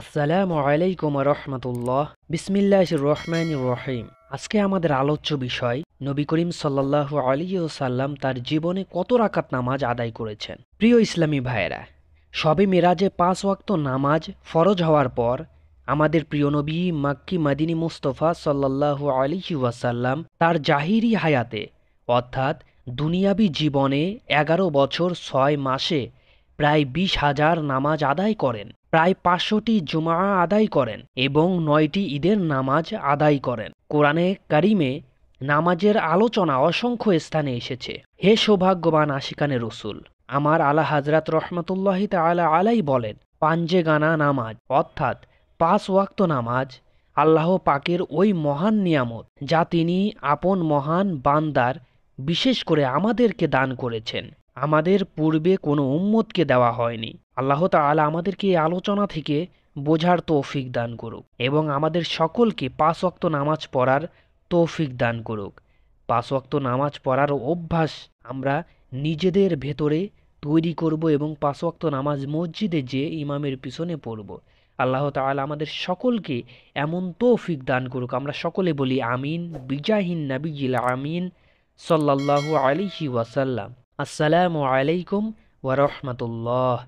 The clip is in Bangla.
আসসালামু আলাইকুম রহমতুল্লাহ বিসমিল্লাহ রহমান রহিম আজকে আমাদের আলোচ্য বিষয় নবী করিম সাল্লাহ আলিয়াল্লাম তার জীবনে কত রাকাত নামাজ আদায় করেছেন প্রিয় ইসলামী ভাইয়েরা সবে মেরাজে পাঁচ ওয়াক্ত নামাজ ফরজ হওয়ার পর আমাদের প্রিয় নবী মাক্কি মাদিনী মুস্তফা সাল্লাহ আলাইহি ওয়াসাল্লাম তার জাহিরি হায়াতে অর্থাৎ দুনিয়াবি জীবনে এগারো বছর ছয় মাসে প্রায় বিশ হাজার নামাজ আদায় করেন প্রায় পাঁচশোটি জুমা আদায় করেন এবং নয়টি ঈদের নামাজ আদায় করেন কোরআনে কারিমে নামাজের আলোচনা অসংখ্য স্থানে এসেছে হে সৌভাগ্যবান আশিকানে রসুল আমার আলা হাজরাত রহমতুল্লাহ তালা আলাই বলেন পাঞ্জে গানা নামাজ অর্থাৎ পাঁচ ওয়াক্ত নামাজ আল্লাহ পাকের ওই মহান নিয়ামত যা তিনি আপন মহান বান্দার বিশেষ করে আমাদেরকে দান করেছেন আমাদের পূর্বে কোনো উম্মতকে দেওয়া হয়নি আল্লাহ তালা আমাদেরকে এই আলোচনা থেকে বোঝার তৌফিক দান করুক এবং আমাদের সকলকে পাঁচ অক্ত নামাজ পড়ার তৌফিক দান করুক পাঁচ অক্ত নামাজ পড়ার অভ্যাস আমরা নিজেদের ভেতরে তৈরি করব এবং পাঁচ অক্ত নামাজ মসজিদে যে ইমামের পিছনে পড়ব আল্লাহ তালা আমাদের সকলকে এমন তৌফিক দান করুক আমরা সকলে বলি আমিন বিজাহিন নাবিজিল আমিন সাল্লাল্লাহু আলাইহি ওয়াসাল্লাম আসসালামু আলাইকুম ওয়া রহমাতুল্লাহ